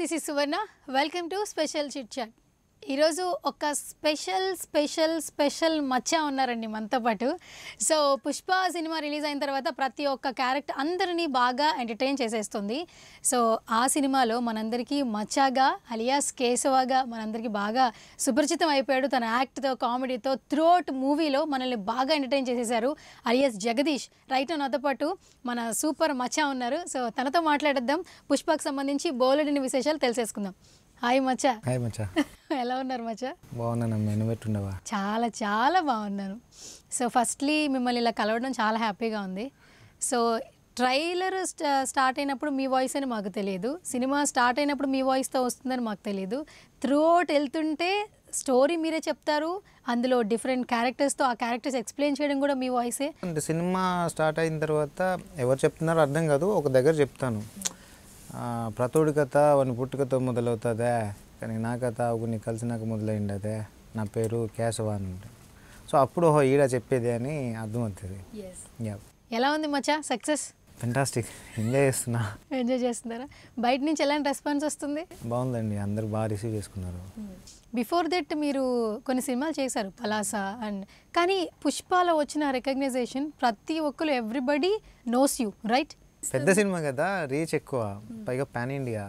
This is Suvarna welcome to special chit chat ఈరోజు ఒక special special special మచ్చ ఉన్నారండి మనతో పాటు సో పుష్ప సినిమా రిలీజ్ అయిన తర్వాత ప్రతి ఒక్క క్యారెక్టర్ అందరినీ బాగా ఎంటర్టైన్ చేసేస్తుంది సో ఆ సినిమాలో మనందరికీ మచ్చాగా అలియాస్ కేశవాగా మనందరికీ బాగా సుపరిచితం అయిపోయాడు తన యాక్ట్తో కామెడీతో అవుట్ మూవీలో మనల్ని బాగా ఎంటర్టైన్ చేసేసారు అలియాస్ జగదీష్ రైట్ నాతో పాటు మన సూపర్ మచ్చా ఉన్నారు సో తనతో మాట్లాడేద్దాం పుష్పకు సంబంధించి బోలెడిని విశేషాలు తెలిసేసుకుందాం హాయ్ మచ్చా హాయ్ మచ్చా ఎలా ఉన్నారు మచ్చా బాగున్నానమ్మా చాలా చాలా బాగున్నాను సో ఫస్ట్లీ మిమ్మల్ని ఇలా కలవడం చాలా హ్యాపీగా ఉంది సో ట్రైలర్ స్టార్ట్ అయినప్పుడు మీ వాయిస్ అని మాకు తెలియదు సినిమా స్టార్ట్ అయినప్పుడు మీ వాయిస్తో వస్తుందని మాకు తెలియదు త్రూ అవుట్ వెళ్తుంటే స్టోరీ మీరే చెప్తారు అందులో డిఫరెంట్ క్యారెక్టర్స్తో ఆ క్యారెక్టర్స్ ఎక్స్ప్లెయిన్ చేయడం కూడా మీ వాయిసే అంటే సినిమా స్టార్ట్ అయిన తర్వాత ఎవరు చెప్తున్నారో అర్థం కాదు ఒక దగ్గర చెప్తాను ప్రతోడి కథ వాని పుట్టుకతో మొదలవుతుందే కానీ నా కథ ఒకరిని కలిసినాక మొదలైంది అదే నా పేరు కేశవ అని ఉంటుంది సో అప్పుడు ఓహో ఈడ చెప్పేది అని అర్థమవుతుంది ఎలా ఉంది మచ్చా సక్సెస్ ఫెంటాస్టిక్ ఎంజాయ్ చేస్తున్నా ఎంజాయ్ చేస్తున్నారా బయట నుంచి ఎలాంటి రెస్పాన్స్ వస్తుంది బాగుందండి అందరు బాగా రిసీవ్ చేసుకున్నారు బిఫోర్ hmm. దట్ మీరు కొన్ని సినిమాలు చేశారు పలాస అండ్ కానీ పుష్పాల వచ్చిన రికగ్నైజేషన్ ప్రతి ఒక్కరు ఎవ్రీబడి నోస్ యూ రైట్ పెద్ద సినిమా కదా రీచ్ ఎక్కువ పైగా పాన్ ఇండియా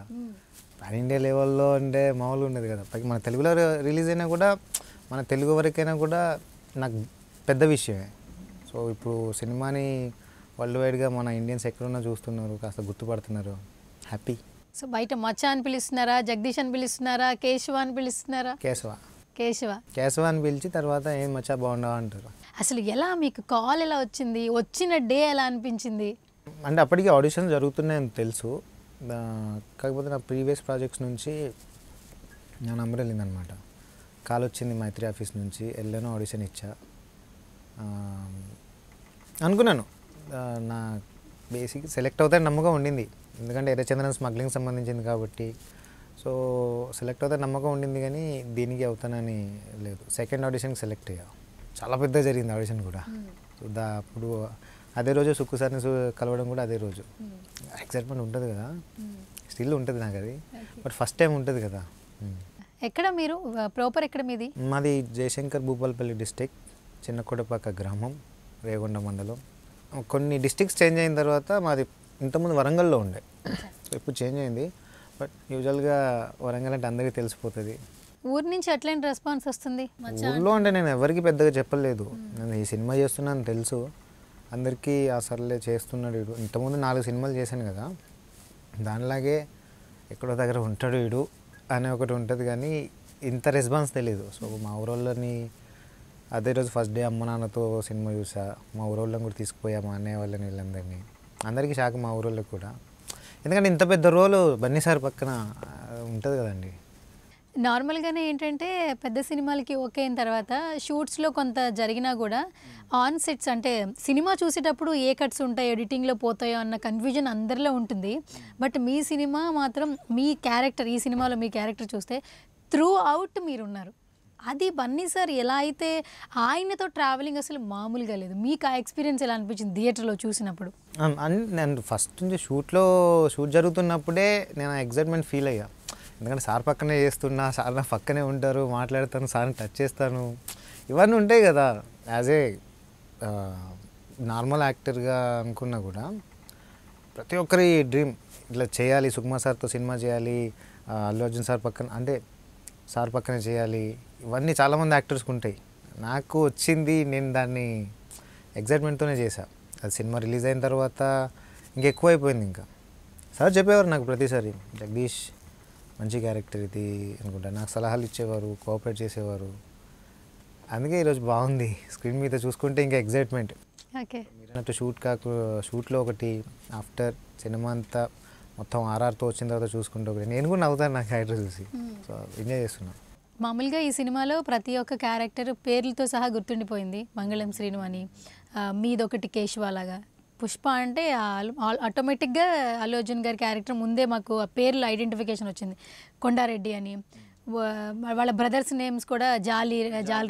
పాన్ ఇండియా లెవెల్లో ఉండే మామూలు ఉండేది కదా పైగా మన తెలుగులో రిలీజ్ అయినా కూడా మన తెలుగు వరకైనా కూడా నాకు పెద్ద విషయమే సో ఇప్పుడు సినిమాని వరల్డ్ వైడ్గా మన ఇండియన్స్ ఎక్కడున్నా చూస్తున్నారు కాస్త గుర్తుపడుతున్నారు హ్యాపీ సో బయట మచ్చా అని పిలుస్తున్నారా జగదీష్ అని పిలుస్తున్నారా కేశవ అని పిలుస్తున్నారా కేశవ కేశవ కేశవ అని పిలిచి తర్వాత ఏం మచ్చా బాగుండవా అంటారు అసలు ఎలా మీకు కాల్ ఎలా వచ్చింది వచ్చిన డే ఎలా అనిపించింది అంటే అప్పటికి ఆడిషన్ జరుగుతున్నాయని తెలుసు కాకపోతే నా ప్రీవియస్ ప్రాజెక్ట్స్ నుంచి నా నంబర్ వెళ్ళిందనమాట కాల్ వచ్చింది మైత్రి ఆఫీస్ నుంచి వెళ్ళాను ఆడిషన్ ఇచ్చా అనుకున్నాను నా బేసిక్ సెలెక్ట్ అవుతాను నమ్మకం ఉండింది ఎందుకంటే ఎర్రచంద్రన్ స్మగ్లింగ్ సంబంధించింది కాబట్టి సో సెలెక్ట్ అవుతా నమ్మకం ఉండింది కానీ దీనికి అవుతానని లేదు సెకండ్ ఆడిషన్కి సెలెక్ట్ అయ్యా చాలా పెద్ద జరిగింది ఆడిషన్ కూడా సో దా అప్పుడు అదే రోజు సుక్కు సార్ని కలవడం కూడా అదే రోజు ఎక్సైట్మెంట్ ఉంటుంది కదా స్టిల్ ఉంటుంది నాకు అది బట్ ఫస్ట్ టైం ఉంటుంది కదా hmm. ఎక్కడ మీరు ప్రాపర్ ఎక్కడ మీది మాది జయశంకర్ భూపాలపల్లి డిస్టిక్ చిన్నకోటపాక గ్రామం రేగొండ మండలం కొన్ని డిస్టిక్స్ చేంజ్ అయిన తర్వాత మాది ఇంతకుముందు వరంగల్లో ఉండే ఎప్పుడు చేంజ్ అయింది బట్ యూజువల్గా వరంగల్ అంటే అందరికీ తెలిసిపోతుంది ఊరి నుంచి ఎట్లాంటి రెస్పాన్స్ వస్తుంది ఊళ్ళో అంటే నేను ఎవరికి పెద్దగా చెప్పలేదు hmm. నేను ఈ సినిమా చేస్తున్నాను తెలుసు అందరికీ అసలే చేస్తున్నాడు వీడు ఇంతకుముందు నాలుగు సినిమాలు చేశాను కదా దానిలాగే ఎక్కడో దగ్గర ఉంటాడు వీడు అనే ఒకటి ఉంటుంది కానీ ఇంత రెస్పాన్స్ తెలియదు సో మా ఊరోళ్ళని అదే రోజు ఫస్ట్ డే అమ్మ నాన్నతో సినిమా చూసా మా ఊరోళ్ళని కూడా తీసుకుపోయా మా అన్నయ్య వాళ్ళని వీళ్ళందరినీ అందరికీ షాక్ మా ఊరోళ్ళకి కూడా ఎందుకంటే ఇంత పెద్ద రోలు బన్నీసారి పక్కన ఉంటుంది కదండి నార్మల్గానే ఏంటంటే పెద్ద సినిమాలకి ఓకే అయిన తర్వాత షూట్స్లో కొంత జరిగినా కూడా hmm. ఆన్ సెట్స్ అంటే సినిమా చూసేటప్పుడు ఏ కట్స్ ఉంటాయో ఎడిటింగ్లో పోతాయో అన్న కన్ఫ్యూజన్ అందరిలో ఉంటుంది hmm. బట్ మీ సినిమా మాత్రం మీ క్యారెక్టర్ ఈ సినిమాలో మీ క్యారెక్టర్ చూస్తే త్రూ అవుట్ మీరున్నారు అది బన్నీ సార్ ఎలా అయితే ఆయనతో ట్రావెలింగ్ అసలు మామూలుగా లేదు మీకు ఆ ఎక్స్పీరియన్స్ ఎలా అనిపించింది థియేటర్లో చూసినప్పుడు నేను ఫస్ట్ నుంచి షూట్లో షూట్ జరుగుతున్నప్పుడే నేను ఎగ్జైట్మెంట్ ఫీల్ అయ్యా ఎందుకంటే సార్ పక్కనే చేస్తున్నా సార్ నా పక్కనే ఉంటారు మాట్లాడతాను సార్ని టచ్ చేస్తాను ఇవన్నీ ఉంటాయి కదా యాజ్ ఏ నార్మల్ యాక్టర్గా అనుకున్నా కూడా ప్రతి ఒక్కరి డ్రీమ్ ఇట్లా చేయాలి సుకుమార్ సార్తో సినిమా చేయాలి అల్లు అర్జున్ సార్ పక్కన అంటే సార్ పక్కనే చేయాలి ఇవన్నీ చాలామంది యాక్టర్స్కి ఉంటాయి నాకు వచ్చింది నేను దాన్ని ఎగ్జైట్మెంట్తోనే చేశాను అది సినిమా రిలీజ్ అయిన తర్వాత ఇంకెక్కువైపోయింది ఇంకా సార్ చెప్పేవారు నాకు ప్రతిసారి జగదీష్ మంచి క్యారెక్టర్ ఇది అనుకుంటా నాకు సలహాలు ఇచ్చేవారు కోఆపరేట్ చేసేవారు అందుకే ఈరోజు బాగుంది స్క్రీన్ మీద చూసుకుంటే ఇంకా ఎగ్జైట్మెంట్ మీరు షూట్ కాకు షూట్లో ఒకటి ఆఫ్టర్ సినిమా అంతా మొత్తం ఆర్ఆర్తో వచ్చిన తర్వాత చూసుకుంటే ఒకటి నేను కూడా నవ్వుతాను నా క్యారెక్టర్ చూసి సో hmm. ఎంజాయ్ చేస్తున్నాను మామూలుగా ఈ సినిమాలో ప్రతి ఒక్క క్యారెక్టర్ పేర్లతో సహా గుర్తుండిపోయింది మంగళం శ్రీను అని మీదొకటి కేశవాలాగా పుష్ప అంటే ఆటోమేటిక్గా అల్లు అర్జున్ గారి క్యారెక్టర్ ముందే మాకు ఆ పేర్లు ఐడెంటిఫికేషన్ వచ్చింది కొండారెడ్డి అని వాళ్ళ బ్రదర్స్ నేమ్స్ కూడా జాలి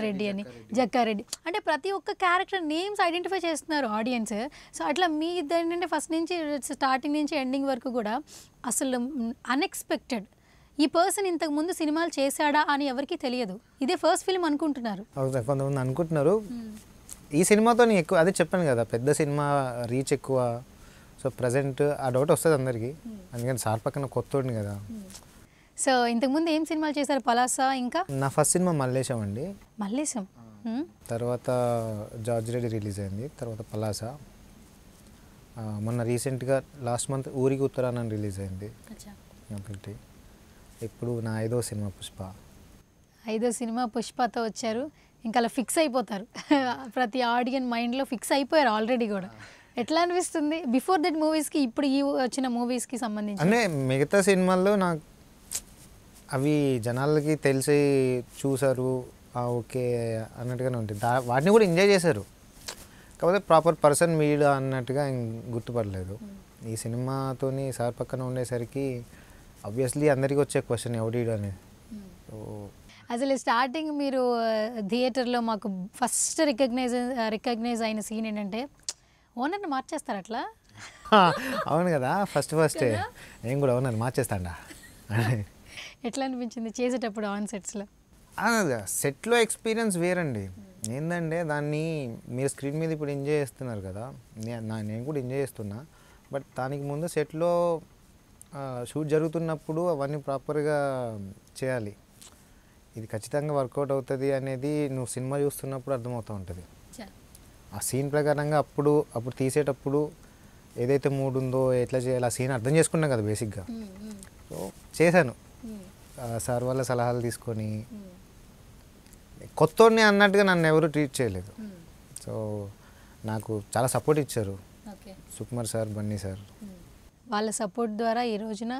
రెడ్డి అని జక్కారెడ్డి అంటే ప్రతి ఒక్క క్యారెక్టర్ నేమ్స్ ఐడెంటిఫై చేస్తున్నారు ఆడియన్స్ సో అట్లా మీ ఏంటంటే ఫస్ట్ నుంచి స్టార్టింగ్ నుంచి ఎండింగ్ వరకు కూడా అసలు అన్ఎక్స్పెక్టెడ్ ఈ పర్సన్ ఇంతకు ముందు సినిమాలు చేశాడా అని ఎవరికి తెలియదు ఇదే ఫస్ట్ ఫిల్మ్ అనుకుంటున్నారు కొంతమంది అనుకుంటున్నారు ఈ సినిమాతో నేను ఎక్కువ అదే చెప్పాను కదా పెద్ద సినిమా రీచ్ ఎక్కువ సో ప్రజెంట్ ఆ డౌట్ వస్తుంది అందరికీ అందుకని సార్ పక్కన కొత్తోడిని కదా సో ముందు ఏం సినిమాలు చేశారు పలాసా ఇంకా నా ఫస్ట్ సినిమా మల్లేశం అండి మల్లేశం hmm? తర్వాత జార్జ్ రెడ్డి రిలీజ్ అయింది తర్వాత పలాసా మొన్న రీసెంట్గా లాస్ట్ మంత్ ఊరికి ఉత్తరాన రిలీజ్ అయింది ఒకటి ఇప్పుడు నా ఐదో సినిమా పుష్ప ఐదో సినిమా పుష్పతో వచ్చారు ఇంకా అలా ఫిక్స్ అయిపోతారు ప్రతి ఆడియన్ మైండ్లో ఫిక్స్ అయిపోయారు ఆల్రెడీ కూడా ఎట్లా అనిపిస్తుంది బిఫోర్ దట్ మూవీస్కి ఇప్పుడు ఈ వచ్చిన మూవీస్కి సంబంధించి అంటే మిగతా సినిమాల్లో నాకు అవి జనాలకి తెలిసి చూసారు ఓకే అన్నట్టుగానే ఉంటుంది దా వాటిని కూడా ఎంజాయ్ చేశారు కాకపోతే ప్రాపర్ పర్సన్ మీడు అన్నట్టుగా గుర్తుపడలేదు hmm. ఈ సినిమాతోని సార్ పక్కన ఉండేసరికి ఆబ్వియస్లీ అందరికీ వచ్చే క్వశ్చన్ ఎవడీడు అనేది సో hmm. అసలు స్టార్టింగ్ మీరు థియేటర్లో uh, మాకు ఫస్ట్ రికగ్నైజ్ రికగ్నైజ్ అయిన సీన్ ఏంటంటే ఓనర్ని మార్చేస్తారు అట్లా అవును కదా ఫస్ట్ ఫస్ట్ నేను కూడా ఓనర్ మార్చేస్తాడా ఎట్లా అనిపించింది చేసేటప్పుడు ఆన్ సెట్స్లో సెట్లో ఎక్స్పీరియన్స్ వేరండి ఏంటంటే దాన్ని మీరు స్క్రీన్ మీద ఇప్పుడు ఎంజాయ్ చేస్తున్నారు కదా నేను కూడా ఎంజాయ్ చేస్తున్నా బట్ దానికి ముందు సెట్లో షూట్ జరుగుతున్నప్పుడు అవన్నీ ప్రాపర్గా చేయాలి ఇది ఖచ్చితంగా వర్కౌట్ అవుతుంది అనేది నువ్వు సినిమా చూస్తున్నప్పుడు అర్థమవుతూ ఉంటుంది ఆ సీన్ ప్రకారంగా అప్పుడు అప్పుడు తీసేటప్పుడు ఏదైతే మూడ్ ఉందో ఎట్లా చేయాలి ఆ సీన్ అర్థం చేసుకున్నాం కదా బేసిక్గా సో చేశాను సార్ వాళ్ళ సలహాలు తీసుకొని కొత్తోడిని అన్నట్టుగా నన్ను ఎవరు ట్రీట్ చేయలేదు సో నాకు చాలా సపోర్ట్ ఇచ్చారు సుకుమార్ సార్ బన్నీ సార్ వాళ్ళ సపోర్ట్ ద్వారా ఈ రోజున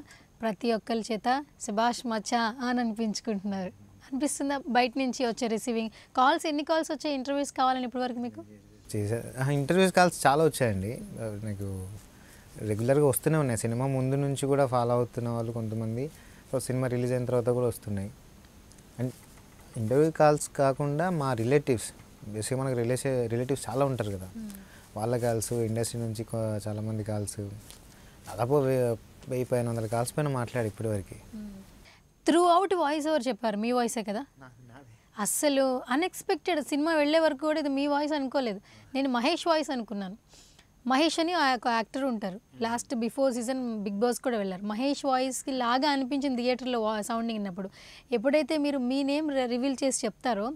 ప్రతి ఒక్కరి చేత సుభాష్ మచ్చా అని అనిపించుకుంటున్నారు అనిపిస్తుందా బయట నుంచి వచ్చే రిసీవింగ్ కాల్స్ ఎన్ని కాల్స్ వచ్చాయి ఇంటర్వ్యూస్ కావాలని ఇప్పటివరకు మీకు ఇంటర్వ్యూస్ కాల్స్ చాలా వచ్చాయండి మీకు రెగ్యులర్గా వస్తూనే ఉన్నాయి సినిమా ముందు నుంచి కూడా ఫాలో అవుతున్న వాళ్ళు కొంతమంది సో సినిమా రిలీజ్ అయిన తర్వాత కూడా వస్తున్నాయి అండ్ ఇంటర్వ్యూ కాల్స్ కాకుండా మా రిలేటివ్స్ బేసిక్ మనకు రిలేష రిలేటివ్స్ చాలా ఉంటారు కదా hmm. వాళ్ళ కాల్స్ ఇండస్ట్రీ నుంచి చాలామంది కాల్స్ దాదాపు వెయ్యి పైన వందల కాల్స్ పైన మాట్లాడి ఇప్పటివరకు త్రూ అవుట్ వాయిస్ ఓవర్ చెప్పారు మీ వాయిసే కదా అస్సలు అన్ఎక్స్పెక్టెడ్ సినిమా వెళ్ళే వరకు కూడా ఇది మీ వాయిస్ అనుకోలేదు నేను మహేష్ వాయిస్ అనుకున్నాను మహేష్ అని ఆ యొక్క యాక్టర్ ఉంటారు last before season Bigg Boss కూడా వెళ్ళారు మహేష్ వాయిస్కి లాగా అనిపించింది థియేటర్లో సౌండింగ్ ఉన్నప్పుడు ఎప్పుడైతే మీరు మీ నేమ్ రివీల్ చేసి చెప్తారో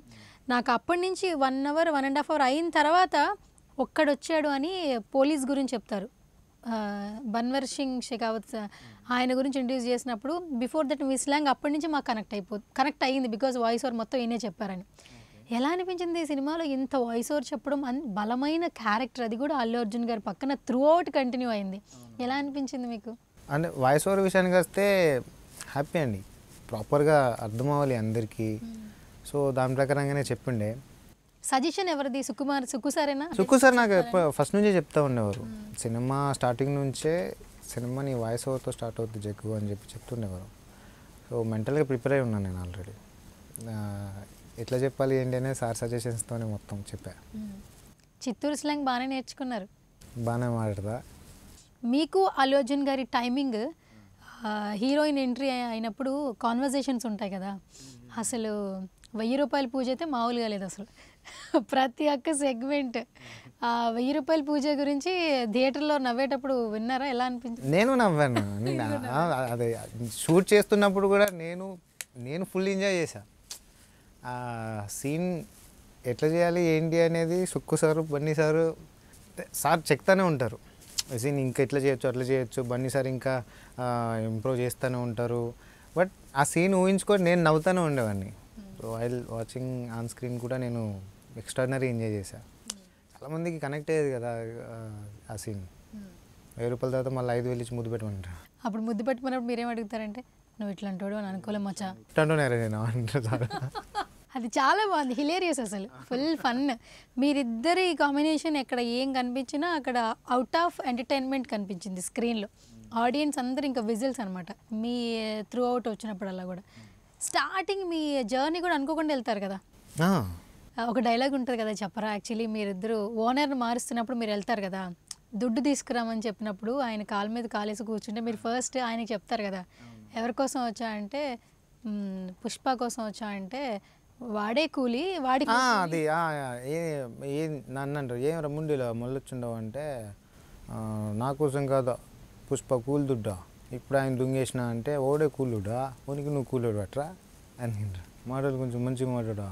నాకు అప్పటి నుంచి one hour one and half hour అయిన తర్వాత ఒక్కడొచ్చాడు అని పోలీస్ గురించి చెప్తారు బన్వర్ సింగ్ షెకావత్ ఆయన గురించి ఇంట్రడ్యూస్ చేసినప్పుడు బిఫోర్ దట్ మిస్ లాంగ్ అప్పటి నుంచి మాకు కనెక్ట్ అయిపో కనెక్ట్ అయ్యింది బికాజ్ వాయిస్ ఓవర్ మొత్తం ఈయనే చెప్పారని ఎలా అనిపించింది ఈ సినిమాలో ఇంత వాయిస్ ఓవర్ చెప్పడం అన్ బలమైన క్యారెక్టర్ అది కూడా అల్లు అర్జున్ గారి పక్కన త్రూ అవుట్ కంటిన్యూ అయింది ఎలా అనిపించింది మీకు అంటే వాయిస్ ఓవర్ విషయానికి వస్తే హ్యాపీ అండి ప్రాపర్గా అర్థం అవ్వాలి అందరికీ సో దాని ప్రకారంగానే చెప్పిండే సజెషన్ ఎవరిది సుకుమార్ సుక్కు సార్ నాకు ఫస్ట్ నుంచే చెప్తా ఉండేవారు సినిమా స్టార్టింగ్ నుంచే సినిమా నీ వాయిస్ ఓవర్తో స్టార్ట్ అవుతుంది జగ్గు అని చెప్పి చెప్తుండేవారు సో మెంటల్గా ప్రిపేర్ అయి ఉన్నాను నేను ఆల్రెడీ ఎట్లా చెప్పాలి ఏంటి అనేది సార్ సజెషన్స్తోనే మొత్తం చెప్పా చిత్తూరు స్లాంగ్ బాగానే నేర్చుకున్నారు బాగానే మాట్లాడదా మీకు అల్లు అర్జున్ గారి టైమింగ్ హీరోయిన్ ఎంట్రీ అయినప్పుడు కాన్వర్జేషన్స్ ఉంటాయి కదా అసలు వెయ్యి రూపాయల పూజ అయితే మామూలుగా లేదు అసలు ప్రతి ఒక్క సెగ్మెంట్ వెయ్యి రూపాయల పూజ గురించి థియేటర్లో నవ్వేటప్పుడు విన్నారా ఎలా అనిపించింది నేను నవ్వాను అదే షూట్ చేస్తున్నప్పుడు కూడా నేను నేను ఫుల్ ఎంజాయ్ చేశా సీన్ ఎట్లా చేయాలి ఏంటి అనేది Sukku sir Bunny sir sir చెప్తానే ఉంటారు సీన్ ఇంకా ఎట్లా చేయొచ్చు అట్లా చేయొచ్చు బన్నీ సార్ ఇంకా ఇంప్రూవ్ చేస్తూనే ఉంటారు బట్ ఆ సీన్ ఊహించుకొని నేను నవ్వుతూనే ఉండేవాడిని so I watching on screen కూడా నేను ఎక్స్ట్రాడినరీ ఎంజాయ్ చేశా చాలామందికి కనెక్ట్ అయ్యేది కదా ఆ సీన్ hmm. వెయ్యి రూపాయల తర్వాత మళ్ళీ ఐదు వేలు ఇచ్చి ముద్దు పెట్టమంటారు అప్పుడు ముద్దు పెట్టుకున్నప్పుడు మీరేం అడుగుతారంటే నువ్వు అంటాడు అని అనుకోలే మచ్చా ఇట్లాంటోనేరా నేను అంటారు అది చాలా బాగుంది హిలేరియస్ అసలు ఫుల్ ఫన్ మీరిద్దరి కాంబినేషన్ ఎక్కడ ఏం కనిపించినా అక్కడ అవుట్ ఆఫ్ ఎంటర్టైన్మెంట్ కనిపించింది స్క్రీన్లో ఆడియన్స్ అందరు ఇంకా విజిల్స్ అనమాట మీ త్రూ అవుట్ వచ్చినప్పుడల్లా కూడా స్టార్టింగ్ hmm. మీ జర్నీ కూడా అనుకోకుండా వెళ్తారు కదా ఒక డైలాగ్ ఉంటుంది కదా చెప్పరా యాక్చువల్లీ మీరిద్దరు ఓనర్ మారుస్తున్నప్పుడు మీరు వెళ్తారు కదా దుడ్డు తీసుకురామని చెప్పినప్పుడు ఆయన కాలు మీద కాలేసి కూర్చుంటే మీరు ఫస్ట్ ఆయనకి చెప్తారు కదా ఎవరి కోసం వచ్చా అంటే పుష్ప కోసం వచ్చా అంటే వాడే కూలి వాడి అది నన్ను అంటారు ఏం రమ్ముండిలో మొల్లొచ్చుండవు అంటే నా కోసం కాదు పుష్ప కూలి దుడ్డా ఇప్పుడు ఆయన దుంగేసిన అంటే ఓడే కూలుడా ఉనికి నువ్వు కూలుడు పెట్టరా అని మాటలు కొంచెం మంచిగా మాట్లాడా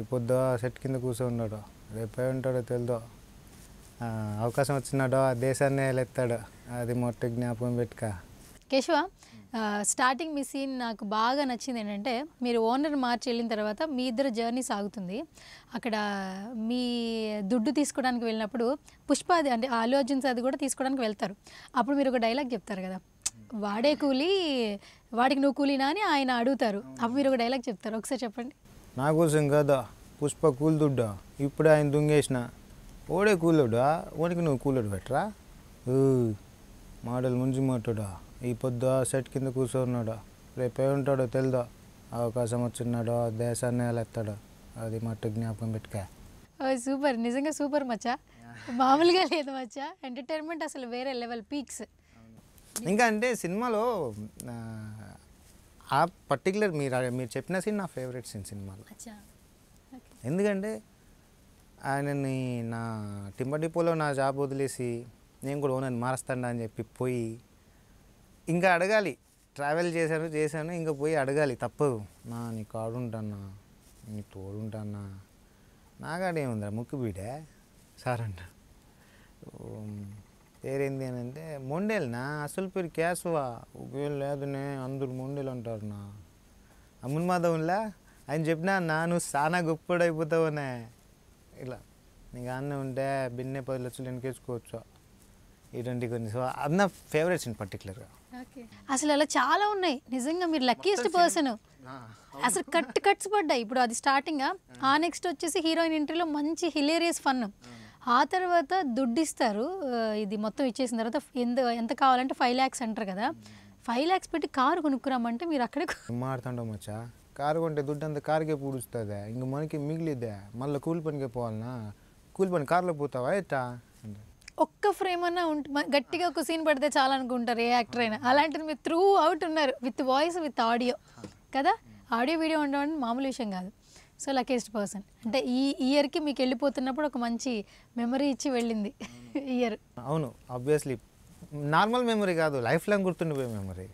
ఈ పొద్దు సెట్ కింద కూర్చున్నాడు రేపే ఉంటాడో తెలుదో అవకాశం వచ్చినాడో దేశాన్ని ఎలెత్తాడు అది మొట్ట జ్ఞాపకం పెట్టుక కేశవ స్టార్టింగ్ మీ సీన్ నాకు బాగా నచ్చింది ఏంటంటే మీరు ఓనర్ మార్చి వెళ్ళిన తర్వాత మీ ఇద్దరు జర్నీ సాగుతుంది అక్కడ మీ దుడ్డు తీసుకోవడానికి వెళ్ళినప్పుడు పుష్పాది అంటే ఆలు అర్జున్ అది కూడా తీసుకోవడానికి వెళ్తారు అప్పుడు మీరు ఒక డైలాగ్ చెప్తారు కదా వాడే కూలి వాడికి నువ్వు కూలినా అని ఆయన అడుగుతారు అప్పుడు మీరు ఒక డైలాగ్ చెప్తారు ఒకసారి చెప్పండి నా కదా పుష్ప కూలుదుడ్డా ఇప్పుడే ఆయన దుంగేసిన ఓడే కూలోడా ఓడికి నువ్వు కూలోడు పెట్టరా మాటలు ముంచి మాటడా ఈ పొద్దు సెట్ కింద కూర్చోన్నాడా రేపే ఉంటాడో తెలుదా అవకాశం వచ్చిన్నాడో దేశాన్ని ఎత్తాడో అది మట్టు జ్ఞాపకం పెట్టుకా సూపర్ నిజంగా సూపర్ మచ్చా మామూలుగా లేదు మచ్చా ఎంటర్టైన్మెంట్ అసలు వేరే లెవెల్ పీక్స్ ఇంకా అంటే సినిమాలో ఆ పర్టికులర్ మీరు మీరు చెప్పిన సీన్ నా ఫేవరెట్ సీన్ సినిమాలో ఎందుకంటే ఆయనని నా టింబర్ డిపోలో నా జాబ్ వదిలేసి నేను కూడా ఓనర్ని మారుస్తాను అని చెప్పి పోయి ఇంకా అడగాలి ట్రావెల్ చేశాను చేశాను ఇంకా పోయి అడగాలి తప్పదు నా నీ ఉంటానా నీ తోడు నా నాగాడేముందా ముక్కు బీడే సార్ అంట ఏరేంది అని అంటే మొండేల్నా అసలు పేరు కేశవా ఒకవేళ లేదనే అందరు మొండేలు అంటారునా అమ్మున్ మాధవన్లా ఆయన చెప్పినా నా నువ్వు చాలా గొప్పడైపోతావునే ఇలా నీకు అన్న ఉంటే భిన్నే పది లక్షలు వెనకేసుకోవచ్చు ఇటువంటి కొన్ని సో అది నా ఫేవరెట్స్ అండి పర్టికులర్గా అసలు అలా చాలా ఉన్నాయి నిజంగా మీరు లక్కీస్ట్ పర్సన్ అసలు కట్ కట్స్ పడ్డాయి ఇప్పుడు అది స్టార్టింగ్ ఆ నెక్స్ట్ వచ్చేసి హీరోయిన్ ఇంటర్లో మంచి హిలేరియస్ ఫన్ ఆ తర్వాత దుడ్డిస్తారు ఇది మొత్తం ఇచ్చేసిన తర్వాత ఎంత ఎంత కావాలంటే ఫైవ్ ల్యాక్స్ అంటారు కదా ఫైవ్ ల్యాక్స్ పెట్టి కారు కొనుక్కురామంటే మీరు అక్కడే మాడుతుండం కారు కొంటే దుడ్డు అంత కారుకే పూడుస్తుందా ఇంక మనకి మిగిలిదే మళ్ళీ కూలి పనికే పోవాలనా కూలి పని కారులో పోతావా ఎట్టా ఒక్క ఫ్రేమ్ అన్నా ఉంటుంది గట్టిగా ఒక సీన్ పడితే చాలా అనుకుంటారు ఏ యాక్టర్ అయినా అలాంటిది మీరు త్రూ అవుట్ ఉన్నారు విత్ వాయిస్ విత్ ఆడియో కదా ఆడియో వీడియో ఉండడం మామూలు విషయం కాదు సో లకేస్ట్ పర్సన్ అంటే ఈ ఇయర్కి మీకు వెళ్ళిపోతున్నప్పుడు ఒక మంచి మెమరీ ఇచ్చి వెళ్ళింది ఇయర్ అవును ఆబ్వియస్లీ నార్మల్ మెమరీ కాదు లైఫ్ లాంగ్ గుర్తుండిపోయే మెమరీ